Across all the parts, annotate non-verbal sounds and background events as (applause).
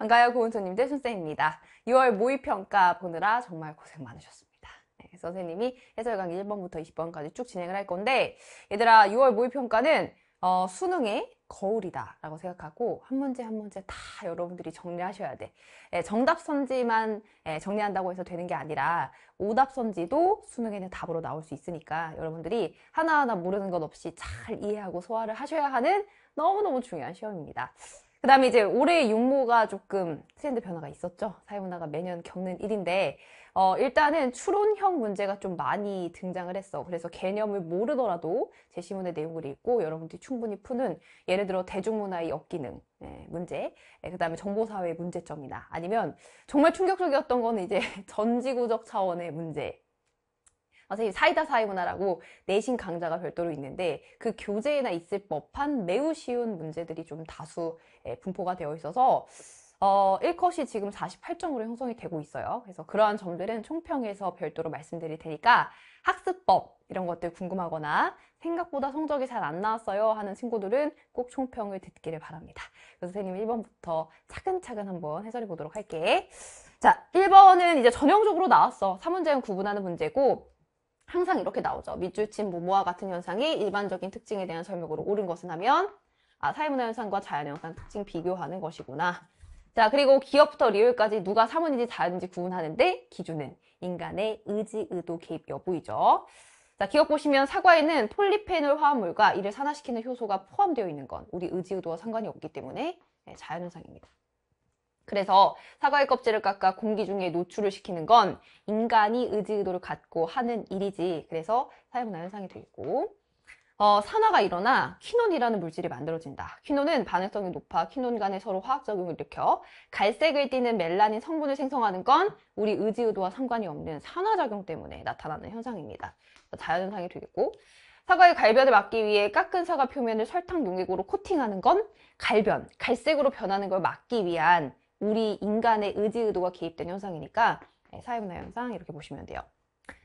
반가요 고은서님들 선생입니다. 2월 모의평가 보느라 정말 고생 많으셨습니다. 네, 선생님이 해설 강의 1번부터 20번까지 쭉 진행을 할 건데 얘들아 6월 모의평가는 어, 수능의 거울이다 라고 생각하고 한 문제 한 문제 다 여러분들이 정리하셔야 돼 예, 정답 선지만 예, 정리한다고 해서 되는 게 아니라 오답 선지도 수능에는 답으로 나올 수 있으니까 여러분들이 하나하나 모르는 것 없이 잘 이해하고 소화를 하셔야 하는 너무너무 중요한 시험입니다 그 다음에 이제 올해 육모가 조금 트렌드 변화가 있었죠. 사회문화가 매년 겪는 일인데, 어, 일단은 추론형 문제가 좀 많이 등장을 했어. 그래서 개념을 모르더라도 제시문의 내용을 읽고 여러분들이 충분히 푸는 예를 들어 대중문화의 역기능 예, 문제, 예, 네, 그 다음에 정보사회 문제점이나 아니면 정말 충격적이었던 거는 이제 (laughs) 전지구적 차원의 문제 아, 선생님 사이다 사이구나라고 내신 강좌가 별도로 있는데 그 교재에나 있을 법한 매우 쉬운 문제들이 좀 다수 예, 분포가 되어 있어서 어, 1컷이 지금 48점으로 형성이 되고 있어요. 그래서 그러한 점들은 총평에서 별도로 말씀드릴 테니까 학습법 이런 것들 궁금하거나 생각보다 성적이 잘 안 나왔어요 하는 친구들은 꼭 총평을 듣기를 바랍니다. 그래서 선생님 1번부터 차근차근 한번 해설해 보도록 할게. 자, 1번은 이제 전형적으로 나왔어. 3문제는 구분하는 문제고 항상 이렇게 나오죠. 밑줄친 모모와 같은 현상이 일반적인 특징에 대한 설명으로 옳은 것은 하면 아, 사회문화 현상과 자연 현상 특징 비교하는 것이구나. 자, 그리고 기업부터 리얼까지 누가 사문인지 자연인지 구분하는데 기준은 인간의 의지, 의도, 개입 여부이죠. 자, 기억 보시면 사과에는 폴리페놀 화합물과 이를 산화시키는 효소가 포함되어 있는 건 우리 의지, 의도와 상관이 없기 때문에 네, 자연 현상입니다. 그래서 사과의 껍질을 깎아 공기 중에 노출을 시키는 건 인간이 의지 의도를 갖고 하는 일이지. 그래서 사용나 현상이 되겠고. 어, 산화가 일어나 퀴논이라는 물질이 만들어진다. 퀴논은 반응성이 높아 퀴논 간에 서로 화학작용을 일으켜 갈색을 띠는 멜라닌 성분을 생성하는 건 우리 의지 의도와 상관이 없는 산화작용 때문에 나타나는 현상입니다. 자연현상이 되겠고 사과의 갈변을 막기 위해 깎은 사과 표면을 설탕 용액으로 코팅하는 건 갈변, 갈색으로 변하는 걸 막기 위한 우리 인간의 의지 의도가 개입된 현상이니까 예, 사회문화 현상 이렇게 보시면 돼요.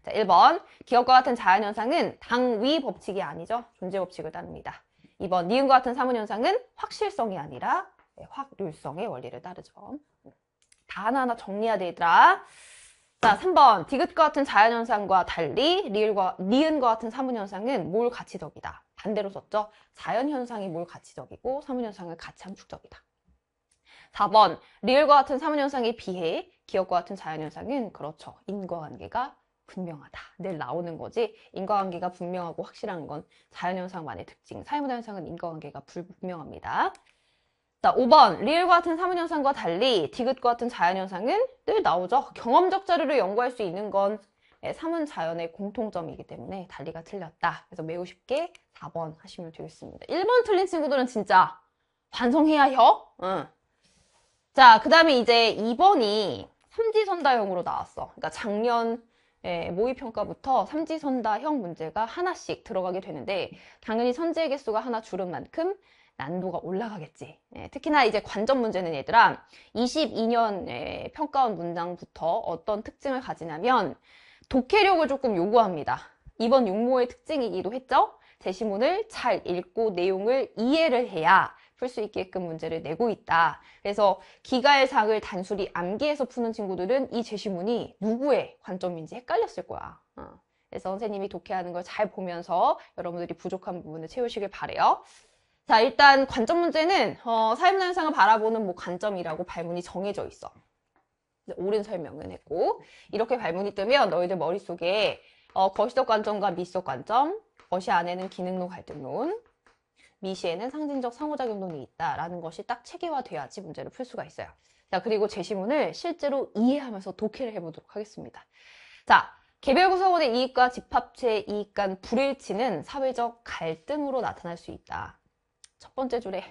자, 1번 기업과 같은 자연현상은 당위 법칙이 아니죠. 존재 법칙을 따릅니다. 2번 니은과 같은 사문현상은 확실성이 아니라 예, 확률성의 원리를 따르죠. 다 하나하나 정리해야 되더라. 자, 3번 디귿과 같은 자연현상과 달리 리을과, 니은과 같은 사문현상은 뭘 가치적이다. 반대로 썼죠. 자연현상이 뭘 가치적이고 사문현상은 가치함축적이다. 4번 리얼과 같은 사물현상에 비해 기억과 같은 자연현상은 그렇죠. 인과관계가 분명하다. 늘 나오는 거지. 인과관계가 분명하고 확실한 건 자연현상만의 특징. 사회문화 현상은 인과관계가 불분명합니다. 자, 5번 리얼과 같은 사물현상과 달리 디귿과 같은 자연현상은 늘 나오죠. 경험적 자료를 연구할 수 있는 건 사문 예, 자연의 공통점이기 때문에 달리가 틀렸다. 그래서 매우 쉽게 4번 하시면 되겠습니다. 1번 틀린 친구들은 진짜 반성해야 혀. 응. 자, 그 다음에 이제 2번이 삼지선다형으로 나왔어. 그러니까 작년 예, 모의평가부터 삼지선다형 문제가 하나씩 들어가게 되는데 당연히 선제 개수가 하나 줄은 만큼 난도가 올라가겠지. 예, 특히나 이제 관전 문제는 얘들아 22년 예, 평가원 문장부터 어떤 특징을 가지냐면 독해력을 조금 요구합니다. 이번 육모의 특징이기도 했죠. 제시문을 잘 읽고 내용을 이해를 해야 풀수 있게끔 문제를 내고 있다. 그래서 기가의상을 단순히 암기해서 푸는 친구들은 이 제시문이 누구의 관점인지 헷갈렸을 거야. 어. 그래서 선생님이 독해하는 걸 잘 보면서 여러분들이 부족한 부분을 채우시길 바래요. 자 일단 관점 문제는 어, 사회문화 현상을 바라보는 뭐 관점이라고 발문이 정해져 있어. 오은 설명은 했고 이렇게 발문이 뜨면 너희들 머릿속에 어, 거시적 관점과 미적 관점, 거시 안에는 기능론, 갈등론, 미시에는 상징적 상호작용론이 있다라는 것이 딱 체계화돼야지 문제를 풀 수가 있어요. 자, 그리고 제시문을 실제로 이해하면서 독해를 해보도록 하겠습니다. 자, 개별 구성원의 이익과 집합체의 이익 간 불일치는 사회적 갈등으로 나타날 수 있다. 첫 번째 줄에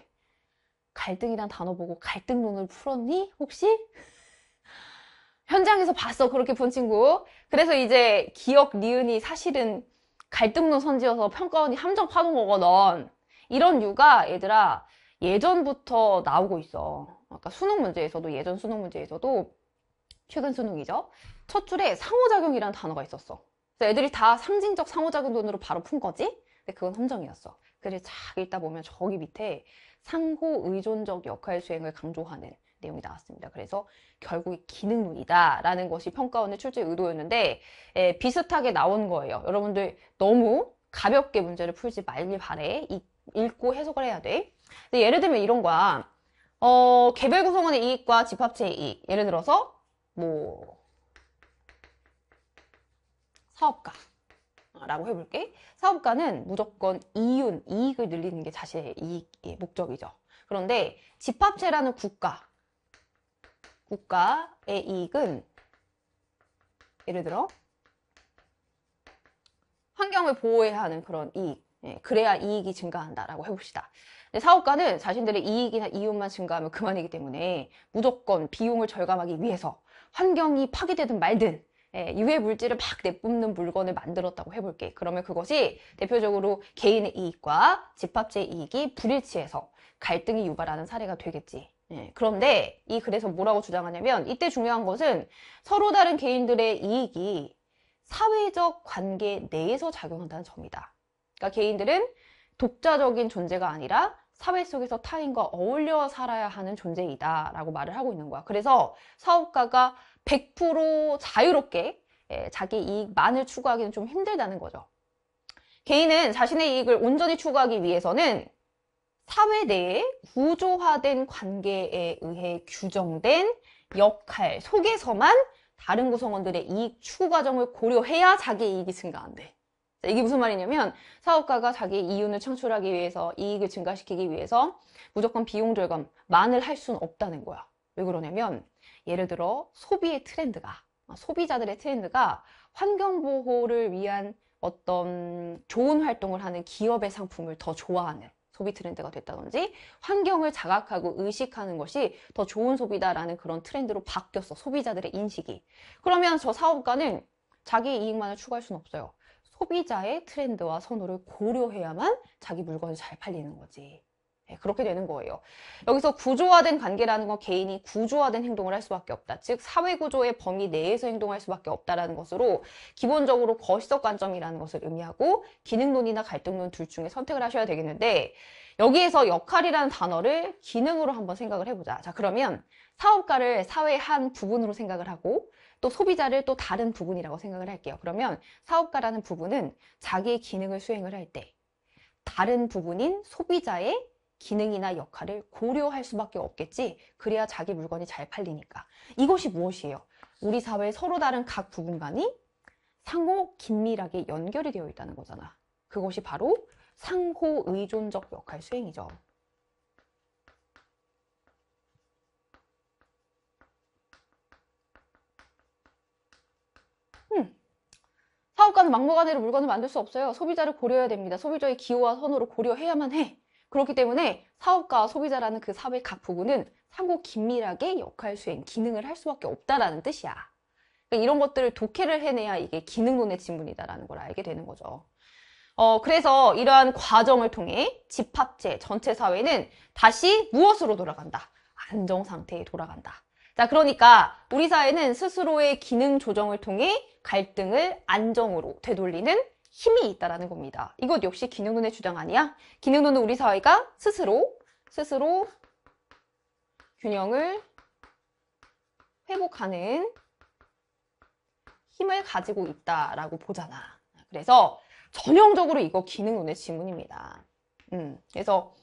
갈등이란 단어 보고 갈등론을 풀었니? 혹시? (laughs) 현장에서 봤어. 그렇게 본 친구. 그래서 이제 기억 니은이 사실은 갈등론 선지여서 평가원이 함정 파는 거거든. 이런 유가 얘들아 예전부터 나오고 있어. 아까 수능 문제에서도 예전 수능 문제에서도 최근 수능이죠. 첫 줄에 상호작용이라는 단어가 있었어. 그래서 애들이 다 상징적 상호작용 돈으로 바로 푼 거지? 근데 그건 함정이었어. 그래서 쫙 읽다 보면 저기 밑에 상호 의존적 역할 수행을 강조하는 내용이 나왔습니다. 그래서 결국 기능문이다라는 것이 평가원의 출제 의도였는데 에, 예, 비슷하게 나온 거예요. 여러분들 너무 가볍게 문제를 풀지 말길 바래. 이 읽고 해석을 해야 돼. 예를 들면 이런 거야. 어, 개별 구성원의 이익과 집합체의 이익. 예를 들어서 뭐 사업가. 라고 해볼게. 사업가는 무조건 이윤, 이익을 늘리는 게 자신의 이익의 목적이죠. 그런데 집합체라는 국가, 국가의 이익은 예를 들어 환경을 보호해야 하는 그런 이익 예, 그래야 이익이 증가한다라고 해봅시다. 사업가는 자신들의 이익이나 이윤만 증가하면 그만이기 때문에 무조건 비용을 절감하기 위해서 환경이 파괴되든 말든 예, 유해 물질을 막 내뿜는 물건을 만들었다고 해볼게. 그러면 그것이 대표적으로 개인의 이익과 집합체 이익이 불일치해서 갈등이 유발하는 사례가 되겠지. 예, 그런데 이 글에서 뭐라고 주장하냐면 이때 중요한 것은 서로 다른 개인들의 이익이 사회적 관계 내에서 작용한다는 점이다. 그러니까 개인들은 독자적인 존재가 아니라 사회 속에서 타인과 어울려 살아야 하는 존재이다 라고 말을 하고 있는 거야. 그래서 사업가가 100% 자유롭게 예, 자기 이익만을 추구하기는 좀 힘들다는 거죠. 개인은 자신의 이익을 온전히 추구하기 위해서는 사회 내에 구조화된 관계에 의해 규정된 역할 속에서만 다른 구성원들의 이익 추구 과정을 고려해야 자기 이익이 증가한대. 이게 무슨 말이냐면 사업가가 자기의 이윤을 창출하기 위해서 이익을 증가시키기 위해서 무조건 비용 절감만을 할 수는 없다는 거야. 왜 그러냐면 예를 들어 소비의 트렌드가 어, 소비자들의 트렌드가 환경보호를 위한 어떤 좋은 활동을 하는 기업의 상품을 더 좋아하는 소비 트렌드가 됐다든지 환경을 자각하고 의식하는 것이 더 좋은 소비다라는 그런 트렌드로 바뀌었어 소비자들의 인식이 그러면 저 사업가는 자기 의 이익만을 추구할 수는 없어요 소비자의 트렌드와 선호를 고려해야만 자기 물건이 잘 팔리는 거지. 네, 그렇게 되는 거예요. 여기서 구조화된 관계라는 건 개인이 구조화된 행동을 할 수밖에 없다. 즉 사회 구조의 범위 내에서 행동할 수밖에 없다라는 것으로 기본적으로 거시적 관점이라는 것을 의미하고 기능론이나 갈등론 둘 중에 선택을 하셔야 되겠는데 여기에서 역할이라는 단어를 기능으로 한번 생각을 해보자. 자 그러면 사업가를 사회의 한 부분으로 생각을 하고 또 소비자를 또 다른 부분이라고 생각을 할게요. 그러면 사업가라는 부분은 자기의 기능을 수행을 할 때 다른 부분인 소비자의 기능이나 역할을 고려할 수밖에 없겠지 그래야 자기 물건이 잘 팔리니까 이것이 무엇이에요? 우리 사회의 서로 다른 각 부분간이 상호 긴밀하게 연결이 되어 있다는 거잖아 그것이 바로 상호 의존적 역할 수행이죠 사업가는 막무가내로 물건을 만들 수 없어요. 소비자를 고려해야 됩니다. 소비자의 기호와 선호를 고려해야만 해. 그렇기 때문에 사업가와 소비자라는 그 사업의 각 부분은 상호 긴밀하게 역할 수행, 기능을 할 수밖에 없다라는 뜻이야. 그러니까 이런 것들을 독해를 해내야 이게 기능론의 지문이다라는 걸 알게 되는 거죠. 어, 그래서 이러한 과정을 통해 집합체, 전체 사회는 다시 무엇으로 돌아간다? 안정상태에 돌아간다. 자, 그러니까 우리 사회는 스스로의 기능 조정을 통해 갈등을 안정으로 되돌리는 힘이 있다라는 겁니다. 이것 역시 기능론의 주장 아니야? 기능론은 우리 사회가 스스로 스스로 균형을 회복하는 힘을 가지고 있다라고 보잖아. 그래서 전형적으로 이거 기능론의 지문입니다. 음, 그래서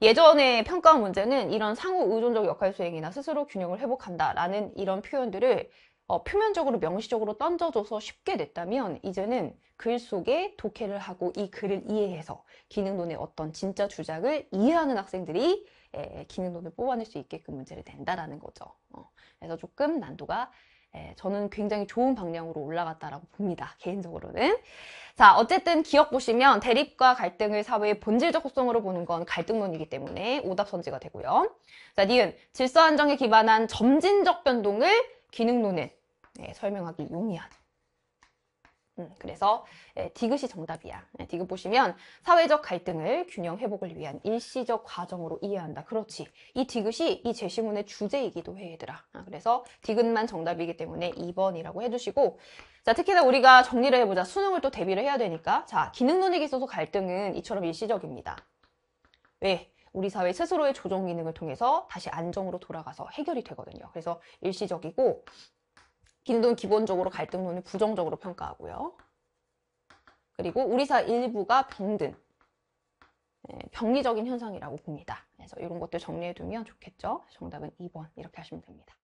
예전의 평가 문제는 이런 상호 의존적 역할 수행이나 스스로 균형을 회복한다라는 이런 표현들을 어, 표면적으로 명시적으로 던져줘서 쉽게 냈다면 이제는 글 속에 독해를 하고 이 글을 이해해서 기능론의 어떤 진짜 주작을 이해하는 학생들이 에, 기능론을 뽑아낼 수 있게끔 문제를 낸다라는 거죠. 어, 그래서 조금 난도가 예, 저는 굉장히 좋은 방향으로 올라갔다라고 봅니다. 개인적으로는. 자, 어쨌든 기억 보시면 대립과 갈등을 사회의 본질적 속성으로 보는 건 갈등론이기 때문에 오답 선지가 되고요. 자, 니은. 질서 안정에 기반한 점진적 변동을 기능론에 예, 설명하기 용이한 음, 그래서 예, 디귿이 정답이야. 예, 디귿 보시면 사회적 갈등을 균형 회복을 위한 일시적 과정으로 이해한다. 그렇지. 이 디귿이 이 제시문의 주제이기도 해 얘들아. 아, 그래서 디귿만 정답이기 때문에 2번이라고 해주시고 자 특히나 우리가 정리를 해보자. 수능을 또 대비를 해야 되니까 자 기능 론에 있어서 갈등은 이처럼 일시적입니다. 왜? 우리 사회 스스로의 조정 기능을 통해서 다시 안정으로 돌아가서 해결이 되거든요. 그래서 일시적이고 빈돈 기본적으로 갈등론을 부정적으로 평가하고요. 그리고 우리 사회 일부가 병든, 네, 병리적인 현상이라고 봅니다. 그래서 이런 것들 정리해두면 좋겠죠. 정답은 2번 이렇게 하시면 됩니다.